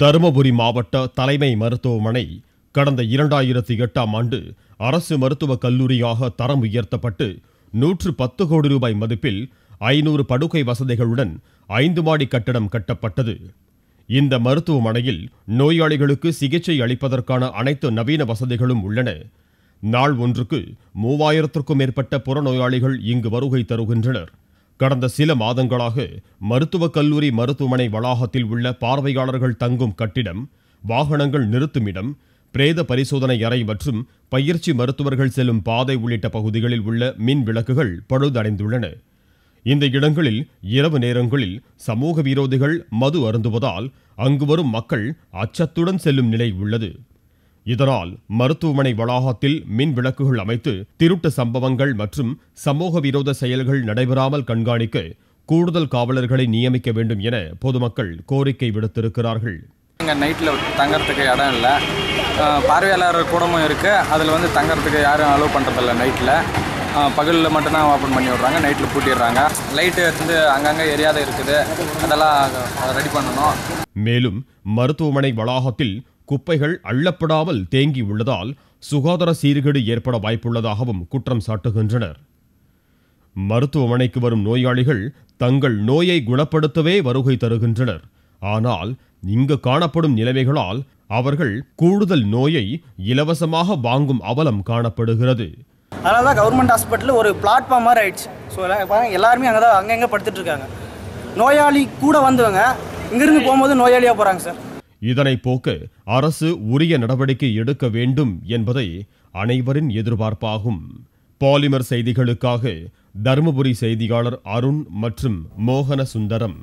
தருமபுரி மாவட்ட தலைமை மருத்துவமனை கடந்த இரண்டாயிரத்தி எட்டாம் ஆண்டு அரசு மருத்துவக் கல்லூரியாக தரம் உயர்த்தப்பட்டு நூற்று பத்து கோடி ரூபாய் மதிப்பில் ஐநூறு படுக்கை வசதிகளுடன் ஐந்து மாடி கட்டடம் கட்டப்பட்டது இந்த மருத்துவமனையில் நோயாளிகளுக்கு சிகிச்சை அளிப்பதற்கான அனைத்து நவீன வசதிகளும் உள்ளன நாள் ஒன்றுக்கு மூவாயிரத்திற்கும் மேற்பட்ட புறநோயாளிகள் இங்கு வருகை தருகின்றனர் கடந்த சில மாதங்களாக மருத்துவக் கல்லூரி மருத்துவமனை வளாகத்தில் உள்ள பார்வையாளர்கள் தங்கும் கட்டிடம் வாகனங்கள் நிறுத்துமிடம் பிரேத பரிசோதனை அறை மற்றும் பயிற்சி மருத்துவர்கள் செல்லும் பாதை உள்ளிட்ட பகுதிகளில் உள்ள மின் விளக்குகள் பழுதடைந்துள்ளன இந்த இடங்களில் இரவு நேரங்களில் சமூக விரோதிகள் மது அருந்துவதால் அங்கு வரும் மக்கள் அச்சத்துடன் செல்லும் நிலை உள்ளது இதனால் மருத்துவமனை வளாகத்தில் மின் விளக்குகள் அமைத்து திருட்டு சம்பவங்கள் மற்றும் சமூக விரோத செயல்கள் நடைபெறாமல் கண்காணிக்க கூடுதல் காவலர்களை நியமிக்க வேண்டும் என பொதுமக்கள் கோரிக்கை விடுத்திருக்கிறார்கள் இங்கே நைட்டில் தங்கறதுக்கு இடம் இல்லை பார்வையாளர் கூடமும் இருக்குது அதில் வந்து தங்கறதுக்கு யாரும் அலோவ் பண்ணுறதில்ல நைட்டில் பகலில் மட்டும்தான் ஓப்பன் பண்ணி விடுறாங்க நைட்டில் பூட்டிடுறாங்க லைட்டு வந்து அங்கங்கே எரியாத இருக்குது அதெல்லாம் ரெடி பண்ணணும் மேலும் மருத்துவமனை வளாகத்தில் குப்பைகள் அள்ளப்படாமல் தேங்கியுள்ளதால் சுகாதார சீர்கேடு ஏற்பட வாய்ப்புள்ளதாகவும் குற்றம் சாட்டுகின்றனர் மருத்துவமனைக்கு வரும் நோயாளிகள் தங்கள் நோயை குணப்படுத்தவே வருகை தருகின்றனர் ஆனால் இங்கு காணப்படும் நிலைமைகளால் அவர்கள் கூடுதல் நோயை இலவசமாக வாங்கும் அவலம் காணப்படுகிறது அதனால தான் கவர்மெண்ட் ஹாஸ்பிட்டல் ஒரு பிளாட்ஃபார்ம் மாதிரி ஆயிடுச்சு ஸோ எல்லாருமே அங்கே தான் அங்கங்கே படுத்துட்டு இருக்காங்க நோயாளி கூட வந்தவங்க இங்கிருந்து போகும்போது நோயாளியாக போகிறாங்க சார் இதனை போக்க அரசு உரிய நடவடிக்கை எடுக்க வேண்டும் என்பதை அனைவரின் எதிர்பார்ப்பாகும் பாலிமர் செய்திகளுக்காக தருமபுரி செய்தியாளர் அருண் மற்றும் மோகன சுந்தரம்